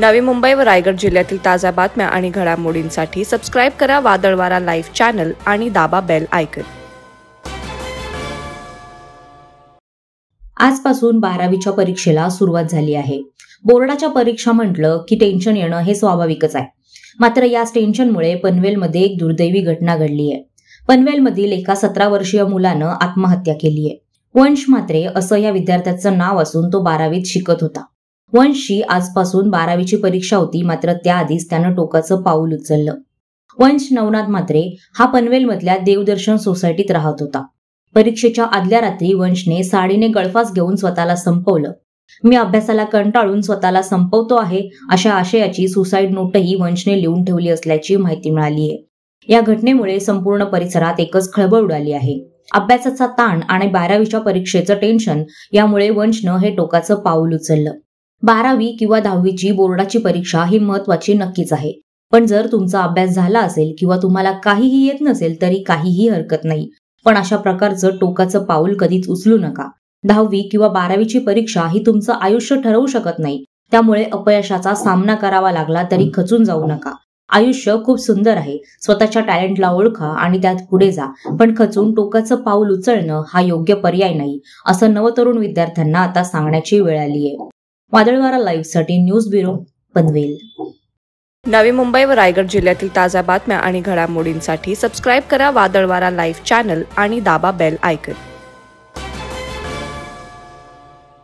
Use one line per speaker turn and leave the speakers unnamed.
नवी मुंबई व रायगड जिल्ह्यातील ताज्या बातम्या आणि घडामोडींसाठी सबस्क्राईब करा वादळवारा लाईव्ह
चॅनल आणि दाबा बेल आयकन आजपासून बारावीच्या परीक्षेला सुरुवात झाली आहे बोर्डाच्या परीक्षा म्हटलं की टेन्शन येणं हे स्वाभाविकच आहे मात्र याच टेन्शनमुळे पनवेलमध्ये एक दुर्दैवी घटना घडली आहे पनवेलमधील एका सतरा वर्षीय मुलानं आत्महत्या केली आहे वंश मात्रे असं या विद्यार्थ्याचं नाव असून तो बारावीत शिकत होता वंशी आजपासून बारावीची परीक्षा होती मात्र त्याआधीच त्यानं टोकाचं पाऊल उचललं वंश नवनाथ मात्रे हा पनवेलमधल्या देवदर्शन सोसायटीत राहत होता परीक्षेच्या आदल्या रात्री वंशने साडीने गळफास घेऊन स्वतःला संपवलं मी अभ्यासाला कंटाळून स्वतःला संपवतो आहे अशा आशयाची सुसाईड नोटही वंशने लिहून ठेवली असल्याची माहिती मिळाली आहे या घटनेमुळे संपूर्ण परिसरात एकच खळबळ उडाली आहे अभ्यासाचा ताण आणि बारावीच्या परीक्षेचं टेन्शन यामुळे वंशनं हे टोकाचं पाऊल उचललं बारावी किंवा दहावीची बोर्डाची परीक्षा ही महत्वाची नक्कीच आहे पण जर तुमचा अभ्यास झाला असेल किंवा तुम्हाला काहीही येत नसेल तरी काहीही हरकत नाही पण अशा प्रकारचं टोकाचं पाऊल कधीच उचलू नका दहावी किंवा बारावीची परीक्षा ही तुमचं आयुष्य ठरवू शकत नाही त्यामुळे अपयशाचा सामना करावा लागला तरी खचून जाऊ नका आयुष्य खूप सुंदर आहे स्वतःच्या टॅलेंटला ओळखा आणि त्यात पुढे जा पण खचून टोकाचं पाऊल उचलणं हा योग्य पर्याय नाही असं नवतरुण विद्यार्थ्यांना आता सांगण्याची वेळ आली आहे वादळवारा साठी न्यूज ब्युरो पनवेल नवी मुंबई व रायगड जिल्ह्यातील ताज्या बातम्या आणि घडामोडींसाठी
सबस्क्राईब करा वादळवारा लाईव्ह चॅनल आणि दाबा बेल आयकन